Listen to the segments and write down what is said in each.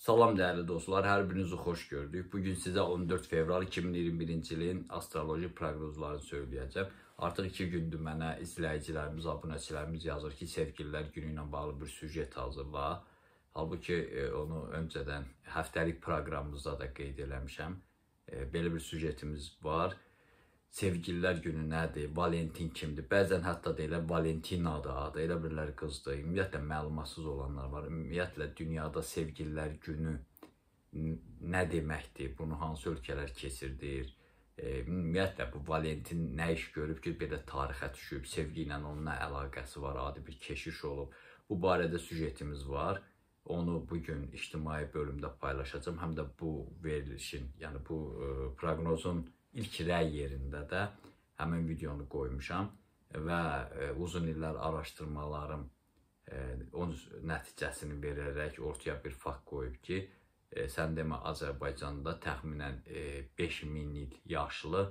Salam dəyərli dostlar, hər birinizi xoş gördük. Bugün sizə 14 fevral 2021-ci ilin astroloji proqnozlarını söyləyəcəm. Artıq 2 gündür mənə izləyicilərimiz, abunəçilərimiz yazır ki, sevgililər günü ilə bağlı bir süjet hazırla. Halbuki e, onu öncədən həftəlik proqramımızda da qeyd eləmişəm. E, belə bir süjetimiz var sevgililər günü nədir, Valentin kimdir, bəzən hətta deyirlər Valentina da, elə birlər qızdır. Ümumiyyətlə məlumatsız olanlar var. Ümumiyyətlə dünyada sevgililər günü nə deməkdir, bunu hansı ölkələr keçirdir, e, ümumiyyətlə bu Valentin nə iş görüb ki, belə tarixə düşüb, sevgi ilə onun nə əlaqəsi var, adi bir keşiş olub. Bu barədə süjetimiz var. Onu bu gün ictimai bölümdə paylaşacağam. Həm də bu verilişin, yəni bu e, proqnozun ilk rəy yerində də həmin videonu qoymuşam və e, uzun illər araşdırmalarım e, onun nəticəsini verərək ortaya bir fakt qoyub ki, e, sən demə Azərbaycanda təxminən 5000 il yaşlı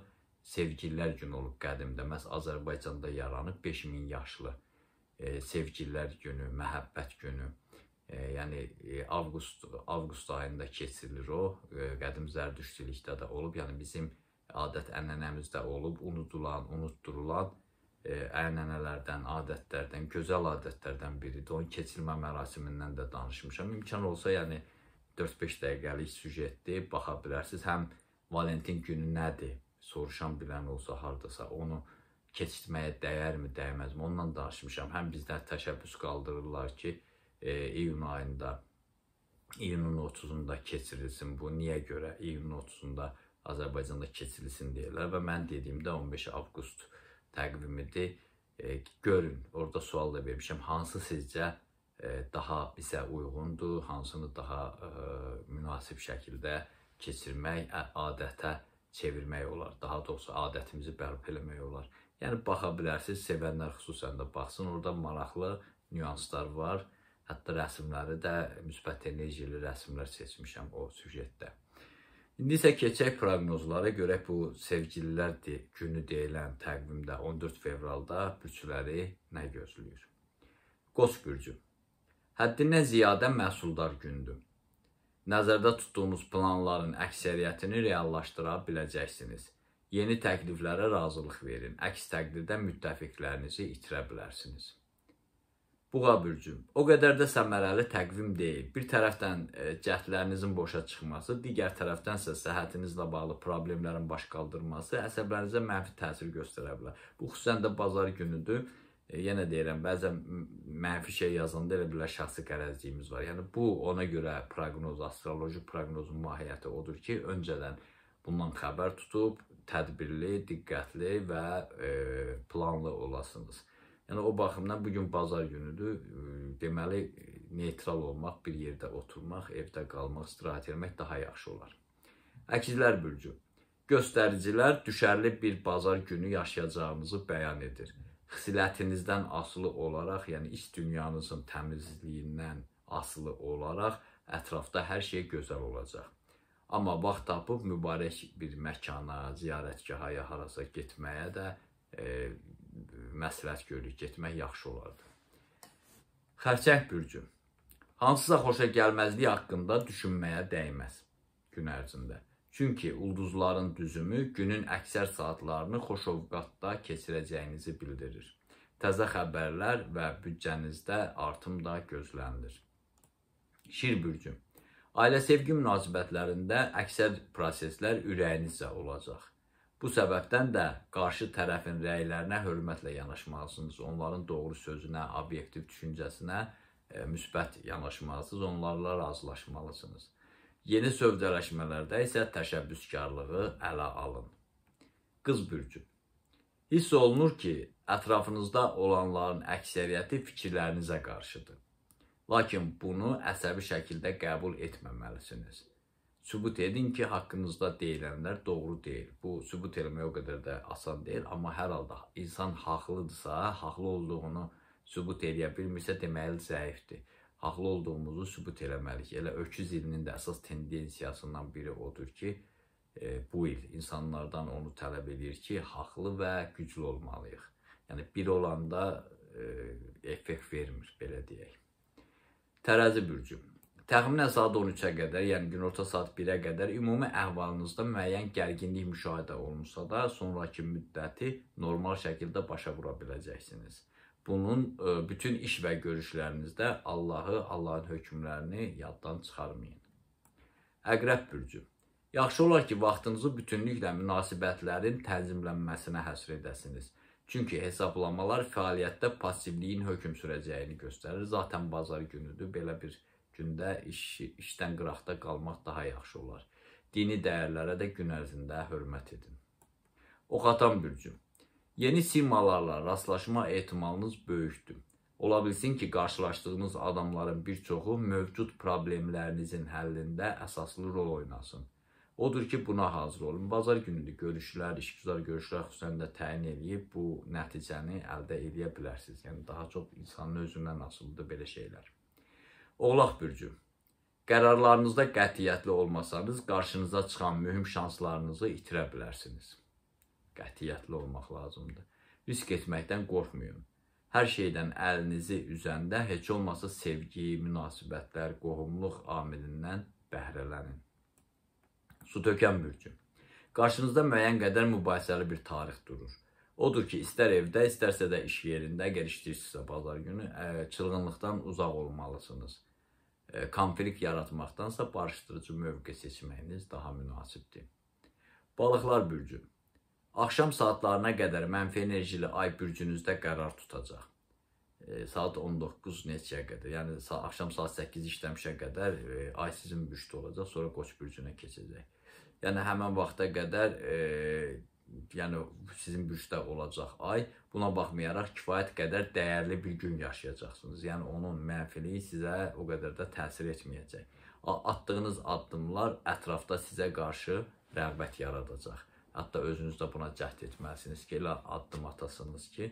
sevgililər günü olub qədimdə. Məs Azərbaycanda yaranıb 5000 yaşlı sevgililər günü, məhəbbət günü. Yəni avqust avqust ayında keçirilir o. Qədim zərdüştlükdə də olub, yəni bizim adət-ənənəmizdə olub, unudulan, unutdurulan e, ənənələrdən, adətlərdən, gözəl adətlərdən biridir. Onun keçilmə mərasimindən də danışmışam. İmkan olsa, yəni 4-5 dəqiqəlik süjetdir, baxa bilərsiniz. Həm Valentin günü nədir? Soruşan bilən olsa hardasa onu keçirməyə dəyərmi, dəyməzmi? Ondan danışmışam. Həm bizdə təşəbbüs qaldırırlar ki, e, iyun ayında iyunun 30-unda keçirilsin bu. Niyə görə iyunun 30-unda keçirilsin? Azərbaycanda keçirilsin deyirlər və mən dediyimdə 15 avqust təqvimidir. E, görün, orada sual da vermişəm. Hansı sizcə e, daha bizə uyğundur, hansını daha e, münasib şəkildə keçirmək, adətə çevirmək olar. Daha doğrusu adətimizi bərpa eləmək olar. Yəni baxa bilərsiniz, sevənlər xüsusən də baxsın. Orada maraqlı nüanslar var. Hətta rəsmləri də müsbət enerjili rəsmlər seçmişəm o süjetdə. İndi isə keçək proqnozlara görək bu sevgililər günü deyilən təqvimdə 14 fevralda bürçləri nə gözləyir? Qoç bürcü. Həddindən ziyadə məhsuldar gündür. Nəzərdə tutduğumuz planların əksəriyyətini reallaşdıra biləcəksiniz. Yeni təkliflərə razılıq verin. Əks təqdirdə müttəfiqlərinizi itirə bilərsiniz buğa bürcüm. O qədər də səmərəli təqvim deyil. Bir tərəfdən e, cəhdlərinizin boşa çıxması, digər tərəfdən isə səhhətinizlə bağlı problemlərin baş qaldırması əsəblərinizə mənfi təsir göstərə bilər. Bu xüsusən də bazar günüdür. E, yenə deyirəm, bəzən mənfi şey yazanda elə bilər şəxsi qərəzliyimiz var. Yəni bu ona görə proqnoz, astroloji proqnozun mahiyyəti odur ki, öncədən bundan xəbər tutub tədbirli, diqqətli və e, planlı olasınız. Yəni o baxımdan bu gün bazar günüdür. Deməli neytral olmaq, bir yerdə oturmaq, evdə qalmaq, istirahət etmək daha yaxşı olar. Əkizlər bürcü. Göstəricilər düşərli bir bazar günü yaşayacağımızı bəyan edir. Xisilətinizdən asılı olaraq, yəni iç dünyanızın təmizliyindən asılı olaraq ətrafda hər şey gözəl olacaq. Amma vaxt tapıb mübarək bir məkana, ziyarətgaha, harasa getməyə də e, məsləhət görürük, getmək yaxşı olardı. Xərçəng bürcü. Hansısa xoşa gəlməzlik haqqında düşünməyə dəyməz gün ərzində. Çünki ulduzların düzümü günün əksər saatlarını xoşovqatda keçirəcəyinizi bildirir. Təzə xəbərlər və büdcənizdə artım da gözlənilir. Şir bürcü. Ailə sevgi münasibətlərində əksər proseslər ürəyinizcə olacaq. Bu səbəbdən də qarşı tərəfin rəylərinə hörmətlə yanaşmalısınız. Onların doğru sözünə, obyektiv düşüncəsinə e, müsbət yanaşmalısınız, onlarla razılaşmalısınız. Yeni sövdələşmələrdə isə təşəbbüskarlığı ələ alın. Qız bürcü. Hiss olunur ki, ətrafınızda olanların əksəriyyəti fikirlərinizə qarşıdır. Lakin bunu əsəbi şəkildə qəbul etməməlisiniz sübut edin ki, haqqınızda deyilənlər doğru deyil. Bu sübut eləmək o qədər də asan deyil, amma hər halda insan haqlıdırsa, haqlı olduğunu sübut eləyə bilmirsə deməli zəifdir. Haqlı olduğumuzu sübut eləməliyik. Elə öküz ilinin də əsas tendensiyasından biri odur ki, e, bu il insanlardan onu tələb edir ki, haqlı və güclü olmalıyıq. Yəni bir olanda e, effekt vermir, belə deyək. Tərəzi bürcü. Təxminən saat 13-ə qədər, yəni günorta saat 1-ə qədər ümumi əhvalınızda müəyyən gərginlik müşahidə olunsa da, sonrakı müddəti normal şəkildə başa vura biləcəksiniz. Bunun e, bütün iş və görüşlərinizdə Allahı, Allahın hökmlərini yaddan çıxarmayın. Əqrəb bürcü. Yaxşı olar ki, vaxtınızı bütünlüklə münasibətlərin tənzimlənməsinə həsr edəsiniz. Çünki hesablamalar fəaliyyətdə passivliyin hökm sürəcəyini göstərir. Zaten bazar günüdür, belə bir gündə iş, işdən qıraqda qalmaq daha yaxşı olar. Dini dəyərlərə də gün ərzində hörmət edin. Oxatan bürcü. Yeni simalarla rastlaşma ehtimalınız böyükdür. Ola bilsin ki, qarşılaşdığınız adamların bir çoxu mövcud problemlərinizin həllində əsaslı rol oynasın. Odur ki, buna hazır olun. Bazar günüdür görüşlər, işgüzar görüşlər xüsusən də təyin eləyib bu nəticəni əldə edə bilərsiniz. Yəni, daha çox insanın özündən asılıdır belə şeylər. Oğlaq bürcü. Qərarlarınızda qətiyyətli olmasanız, qarşınıza çıxan mühüm şanslarınızı itirə bilərsiniz. Qətiyyətli olmaq lazımdır. Risk etməkdən qorxmayın. Hər şeydən əlinizi üzəndə heç olmasa sevgi, münasibətlər, qohumluq amilindən bəhrələnin. Su tökən bürcü. Qarşınızda müəyyən qədər mübahisəli bir tarix durur. Odur ki, istər evdə, istərsə də iş yerində, əgər işləyirsinizsə bazar günü, ə, çılğınlıqdan uzaq olmalısınız konflikt yaratmaqdansa barışdırıcı mövqe seçməyiniz daha münasibdir. Balıqlar bürcü. Axşam saatlarına qədər mənfi enerjili ay bürcünüzdə qərar tutacaq. E, saat 19 neçəyə qədər, yəni sa axşam saat 8 işləmişə qədər e, ay sizin bürcdə olacaq, sonra qoç bürcünə keçəcək. Yəni həmin vaxta qədər e, yəni sizin bürcdə olacaq ay. Buna baxmayaraq kifayət qədər dəyərli bir gün yaşayacaqsınız. Yəni onun mənfiliyi sizə o qədər də təsir etməyəcək. Atdığınız addımlar ətrafda sizə qarşı rəğbət yaradacaq. Hətta özünüz də buna cəhd etməlisiniz ki, elə addım atasınız ki,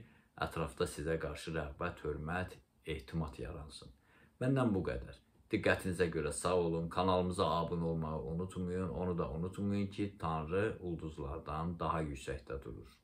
ətrafda sizə qarşı rəğbət, hörmət, etimad yaransın. Məndən bu qədər. Diqqətinizə görə sağ olun. Kanalımıza abunə olmağı unutmayın. Onu da unutmayın ki, Tanrı ulduzlardan daha yüksəkdə durur.